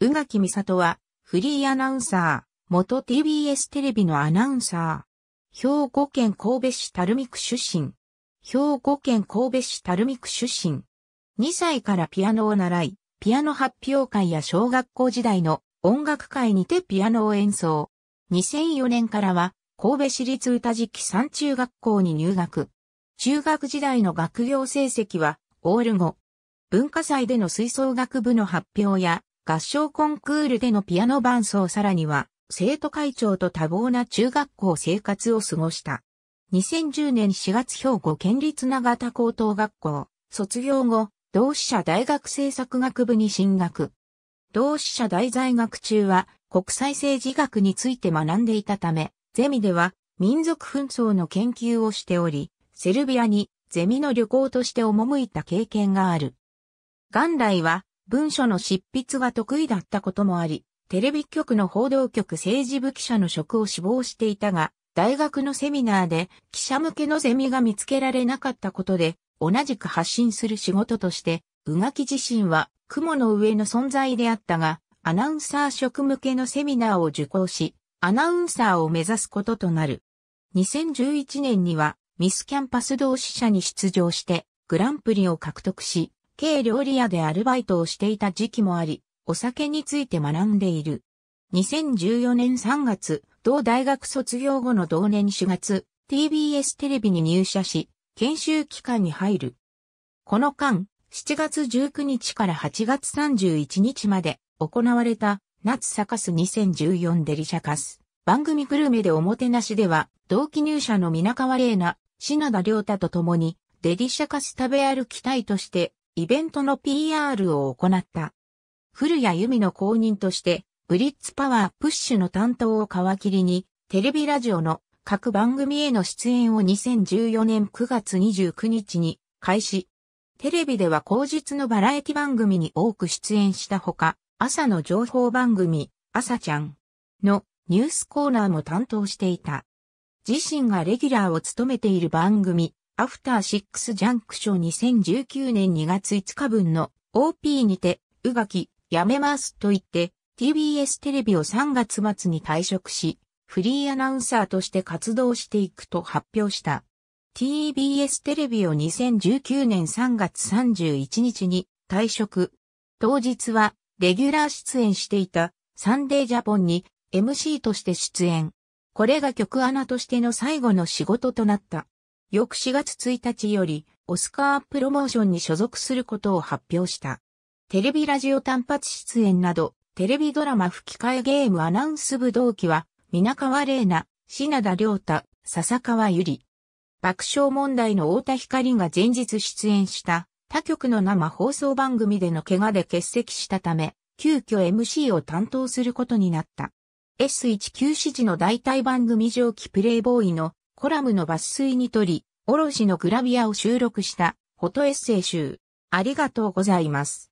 宇垣美里は、フリーアナウンサー、元 TBS テレビのアナウンサー。兵庫県神戸市垂水区出身。兵庫県神戸市垂水区出身。2歳からピアノを習い、ピアノ発表会や小学校時代の音楽会にてピアノを演奏。2004年からは、神戸市立歌時期三中学校に入学。中学時代の学業成績は、オール5。文化祭での吹奏楽部の発表や、合唱コンクールでのピアノ伴奏さらには、生徒会長と多忙な中学校生活を過ごした。2010年4月兵庫県立長田高等学校、卒業後、同志社大学政策学部に進学。同志社大在学中は国際政治学について学んでいたため、ゼミでは民族紛争の研究をしており、セルビアにゼミの旅行として赴いた経験がある。元来は文書の執筆が得意だったこともあり、テレビ局の報道局政治部記者の職を志望していたが、大学のセミナーで記者向けのゼミが見つけられなかったことで、同じく発信する仕事として、宇垣自身は雲の上の存在であったが、アナウンサー職向けのセミナーを受講し、アナウンサーを目指すこととなる。2011年にはミスキャンパス同志社に出場してグランプリを獲得し、軽料理屋でアルバイトをしていた時期もあり、お酒について学んでいる。2014年3月、同大学卒業後の同年4月、TBS テレビに入社し、研修期間に入る。この間、7月19日から8月31日まで行われた夏サカス2014デリシャカス。番組グルメでおもてなしでは、同期入社の皆川玲奈、品田良太と共に、デリシャカス食べ歩き隊として、イベントの PR を行った。古谷由美の後任として、ブリッツパワープッシュの担当を皮切りに、テレビラジオの各番組への出演を2014年9月29日に開始。テレビでは後日のバラエティ番組に多く出演したほか、朝の情報番組、朝ちゃんのニュースコーナーも担当していた。自身がレギュラーを務めている番組、アフターシックスジャンクション2019年2月5日分の OP にて、うがき、やめますと言って、TBS テレビを3月末に退職し、フリーアナウンサーとして活動していくと発表した。TBS テレビを2019年3月31日に退職。当日は、レギュラー出演していた、サンデージャポンに MC として出演。これが曲アナとしての最後の仕事となった。翌4月1日より、オスカープロモーションに所属することを発表した。テレビラジオ単発出演など、テレビドラマ吹き替えゲームアナウンス部同期は、皆川玲奈、品田良太、笹川ゆり。爆笑問題の太田光が前日出演した他局の生放送番組での怪我で欠席したため、急遽 MC を担当することになった。S19 指示の代替番組上記プレイボーイのコラムの抜粋にとり、おろしのグラビアを収録した、フォトエッセイ集。ありがとうございます。